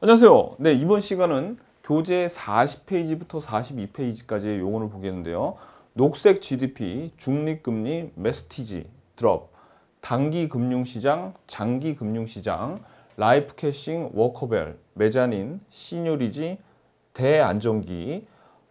안녕하세요. 네, 이번 시간은 교재 40페이지부터 42페이지까지의 용어를 보겠는데요. 녹색 GDP, 중립금리, 메스티지, 드롭, 단기 금융시장, 장기 금융시장, 라이프 캐싱, 워커벨, 메자닌, 시뇨리지, 대안정기,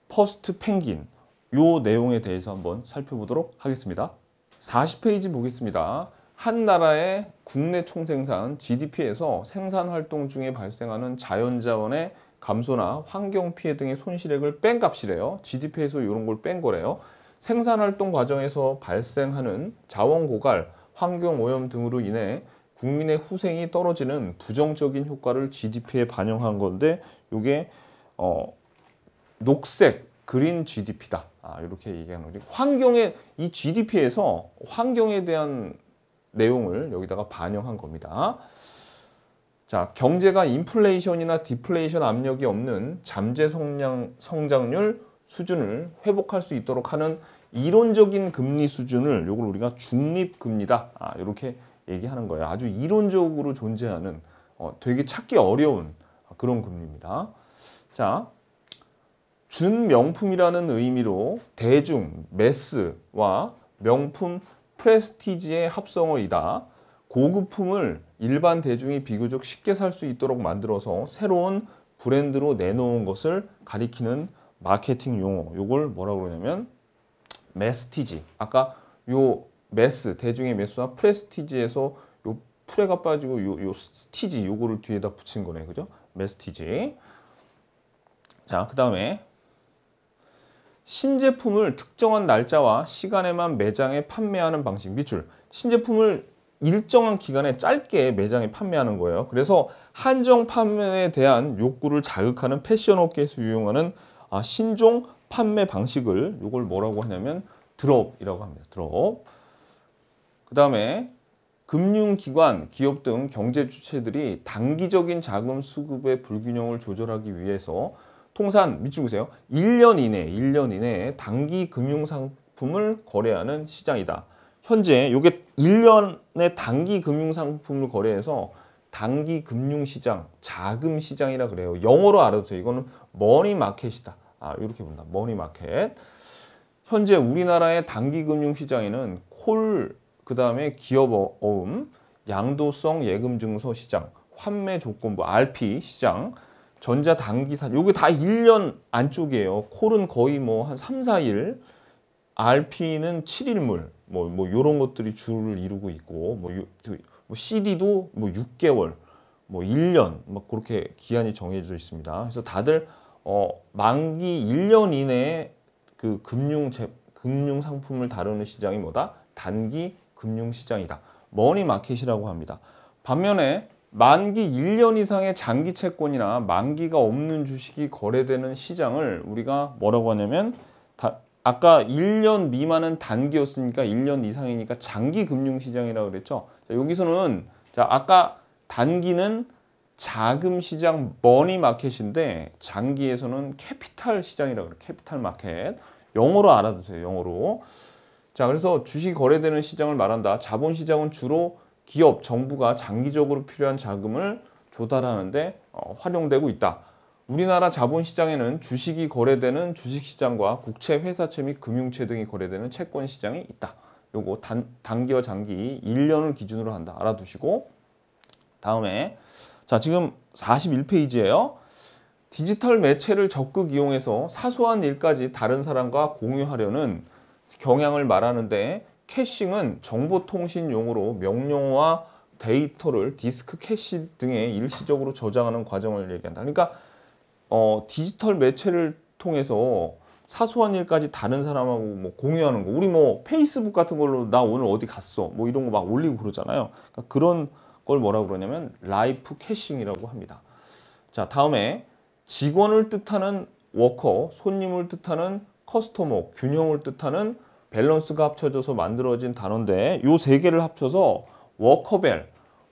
퍼스트 펭귄 요 내용에 대해서 한번 살펴보도록 하겠습니다. 40페이지 보겠습니다. 한 나라의 국내 총생산 GDP에서 생산 활동 중에 발생하는 자연자원의 감소나 환경 피해 등의 손실액을 뺀 값이래요. GDP에서 이런 걸 뺀 거래요. 생산 활동 과정에서 발생하는 자원 고갈, 환경 오염 등으로 인해 국민의 후생이 떨어지는 부정적인 효과를 GDP에 반영한 건데 이게 어, 녹색 그린 GDP다. 아, 이렇게 얘기하는 거지. 환경에 이 GDP에서 환경에 대한 내용을 여기다가 반영한 겁니다. 자, 경제가 인플레이션이나 디플레이션 압력이 없는 잠재 성량, 성장률 수준을 회복할 수 있도록 하는 이론적인 금리 수준을 요걸 우리가 중립금리다. 아, 이렇게 얘기하는 거예요. 아주 이론적으로 존재하는 어, 되게 찾기 어려운 그런 금리입니다. 자, 준명품이라는 의미로 대중, 매스와 명품 프레스티지의 합성어이다. 고급품을 일반 대중이 비교적 쉽게 살 수 있도록 만들어서 새로운 브랜드로 내놓은 것을 가리키는 마케팅 용어. 이걸 뭐라고 그러냐면 메스티지. 아까 요 메스, 대중의 메스와 프레스티지에서 요 프레가 빠지고 요, 요 스티지 요거를 뒤에다 붙인 거네. 그죠? 메스티지. 자, 그 다음에 신제품을 특정한 날짜와 시간에만 매장에 판매하는 방식 밑출 신제품을 일정한 기간에 짧게 매장에 판매하는 거예요. 그래서 한정 판매에 대한 욕구를 자극하는 패션업계에서 유용하는 아, 신종 판매 방식을 이걸 뭐라고 하냐면 드롭이라고 합니다. 드롭. 그 다음에 금융기관, 기업 등 경제 주체들이 단기적인 자금 수급의 불균형을 조절하기 위해서 통산 밑줄 그세요. 1년 이내, 1년 이내에 단기 금융 상품을 거래하는 시장이다. 현재 이게 1년의 단기 금융 상품을 거래해서 단기 금융 시장, 자금 시장이라 그래요. 영어로 알아두세요. 이거는 머니 마켓이다. 아, 이렇게 본다. 머니 마켓. 현재 우리나라의 단기 금융 시장에는 콜, 그다음에 기업 어음, 양도성 예금 증서 시장, 환매 조건부 RP 시장, 전자 단기산 요게 다 1년 안쪽이에요. 콜은 거의 뭐 한 3, 4일, RP는 7일물 뭐 뭐 요런 것들이 주를 이루고 있고 뭐, 요, 그 뭐 CD도 뭐 6개월, 뭐 1년 막 그렇게 기한이 정해져 있습니다. 그래서 다들 어 만기 1년 이내에 그 금융 제, 금융 상품을 다루는 시장이 뭐다? 단기 금융 시장이다. 머니 마켓이라고 합니다. 반면에 만기 1년 이상의 장기 채권이나 만기가 없는 주식이 거래되는 시장을 우리가 뭐라고 하냐면 다, 아까 1년 미만은 단기였으니까 1년 이상이니까 장기 금융시장이라고 그랬죠. 자, 여기서는 자, 아까 단기는 자금 시장 머니 마켓인데 장기에서는 캐피탈 시장이라고 그래요. 캐피탈 마켓. 영어로 알아두세요. 영어로. 자, 그래서 주식 거래되는 시장을 말한다. 자본 시장은 주로 기업, 정부가 장기적으로 필요한 자금을 조달하는데 어, 활용되고 있다. 우리나라 자본시장에는 주식이 거래되는 주식시장과 국채, 회사채 및 금융채 등이 거래되는 채권시장이 있다. 요거 단, 단기와 장기 1년을 기준으로 한다. 알아두시고 다음에 자 지금 41페이지예요. 디지털 매체를 적극 이용해서 사소한 일까지 다른 사람과 공유하려는 경향을 말하는데 캐싱은 정보통신용으로 명령어와 데이터를 디스크 캐시 등에 일시적으로 저장하는 과정을 얘기한다. 그러니까 어, 디지털 매체를 통해서 사소한 일까지 다른 사람하고 뭐 공유하는 거 우리 뭐 페이스북 같은 걸로 나 오늘 어디 갔어 뭐 이런 거 막 올리고 그러잖아요 그러니까 그런 걸 뭐라고 그러냐면 라이프 캐싱이라고 합니다 자 다음에 직원을 뜻하는 워커 손님을 뜻하는 커스터머 균형을 뜻하는 밸런스가 합쳐져서 만들어진 단어인데 요세 개를 합쳐서 워커벨,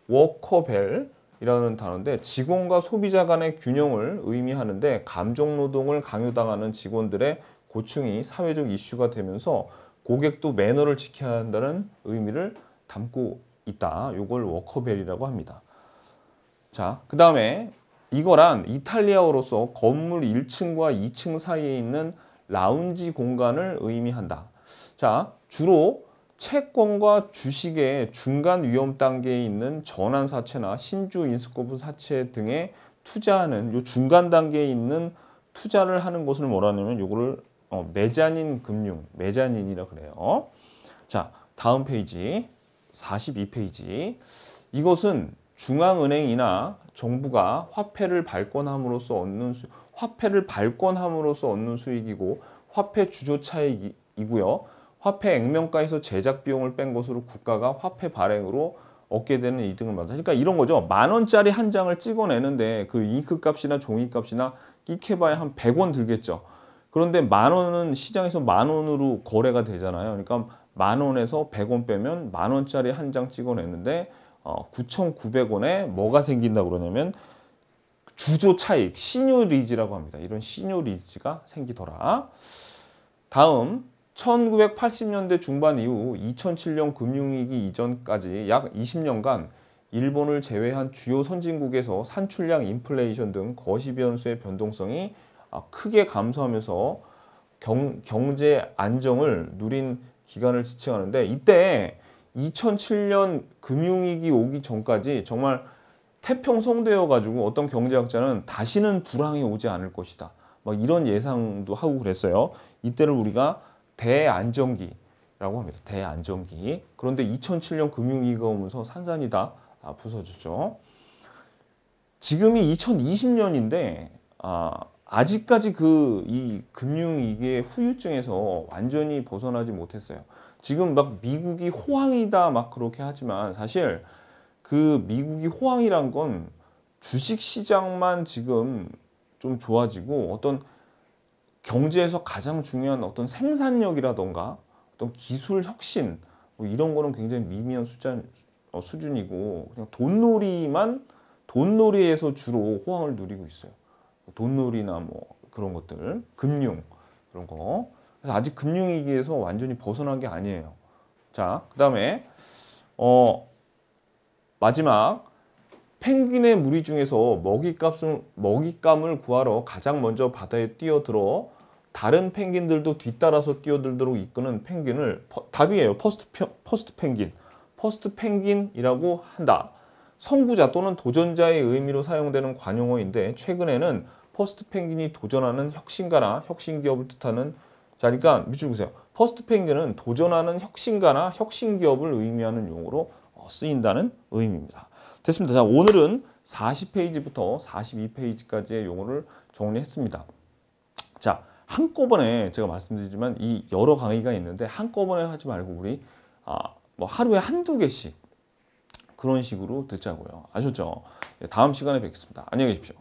워커벨이라는 단어인데 직원과 소비자 간의 균형을 의미하는데 감정노동을 강요당하는 직원들의 고충이 사회적 이슈가 되면서 고객도 매너를 지켜야 한다는 의미를 담고 있다. 요걸 워커벨이라고 합니다. 자, 그 다음에 이거란 이탈리아어로서 건물 1층과 2층 사이에 있는 라운지 공간을 의미한다. 자, 주로 채권과 주식의 중간 위험 단계에 있는 전환 사채나 신주 인수고부 사채 등에 투자하는 요 중간 단계에 있는 투자를 하는 것을 뭐라냐면 요거를 어, 매자닌 금융, 매자닌이라 그래요. 자, 다음 페이지 42페이지. 이것은 중앙은행이나 정부가 화폐를 발권함으로써 얻는 수, 화폐를 발권함으로써 얻는 수익이고 화폐 주조 차익이고요. 화폐 액면가에서 제작 비용을 뺀 것으로 국가가 화폐 발행으로 얻게 되는 이득을 받아. 그러니까 이런 거죠. 만 원짜리 한 장을 찍어내는데 그 잉크 값이나 종이 값이나 끼켜봐야 한 100원 들겠죠. 그런데 만 원은 시장에서 만 원으로 거래가 되잖아요. 그러니까 만 원에서 100원 빼면 만 원짜리 한 장 찍어내는데 어, 9,900원에 뭐가 생긴다 그러냐면 주조 차익, 시뇨 리지라고 합니다. 이런 시뇨 리지가 생기더라. 다음 1980년대 중반 이후 2007년 금융위기 이전까지 약 20년간 일본을 제외한 주요 선진국에서 산출량 인플레이션 등 거시변수의 변동성이 아, 크게 감소하면서 경, 경제 안정을 누린 기간을 지칭하는데 이때 2007년 금융위기 오기 전까지 정말 태평성대여 가지고 어떤 경제학자는 다시는 불황이 오지 않을 것이다. 막 이런 예상도 하고 그랬어요. 이때를 우리가 대안정기라고 합니다. 대안정기. 그런데 2007년 금융위기가 오면서 산산이다 아, 부서졌죠. 지금이 2020년인데 아, 아직까지 그 이 금융위기의 후유증에서 완전히 벗어나지 못했어요. 지금 막 미국이 호황이다 막 그렇게 하지만 사실 그 미국이 호황이란 건 주식시장만 지금 좀 좋아지고 어떤 경제에서 가장 중요한 어떤 생산력이라던가 어떤 기술 혁신 뭐 이런 거는 굉장히 미미한 숫자, 어, 수준이고 그냥 돈놀이만 돈놀이에서 주로 호황을 누리고 있어요. 뭐 돈놀이나 뭐 그런 것들, 금융 그런 거. 그래서 아직 금융위기에서 완전히 벗어난 게 아니에요. 자, 그 다음에 어 마지막 펭귄의 무리 중에서 먹잇값을, 먹잇감을 구하러 가장 먼저 바다에 뛰어들어 다른 펭귄들도 뒤따라서 뛰어들도록 이끄는 펭귄을 퍼, 답이에요. 퍼스트, 퍼스트 펭귄. 퍼스트 펭귄이라고 한다. 선구자 또는 도전자의 의미로 사용되는 관용어인데 최근에는 퍼스트 펭귄이 도전하는 혁신가나 혁신기업을 뜻하는 자, 그러니까 밑줄 보세요. 퍼스트 펭귄은 도전하는 혁신가나 혁신기업을 의미하는 용어로 어, 쓰인다는 의미입니다. 됐습니다. 자, 오늘은 40페이지부터 42페이지까지의 용어를 정리했습니다. 자, 한꺼번에 제가 말씀드리지만 이 여러 강의가 있는데 한꺼번에 하지 말고 우리 아, 뭐 하루에 한두 개씩 그런 식으로 듣자고요. 아셨죠? 예, 다음 시간에 뵙겠습니다. 안녕히 계십시오.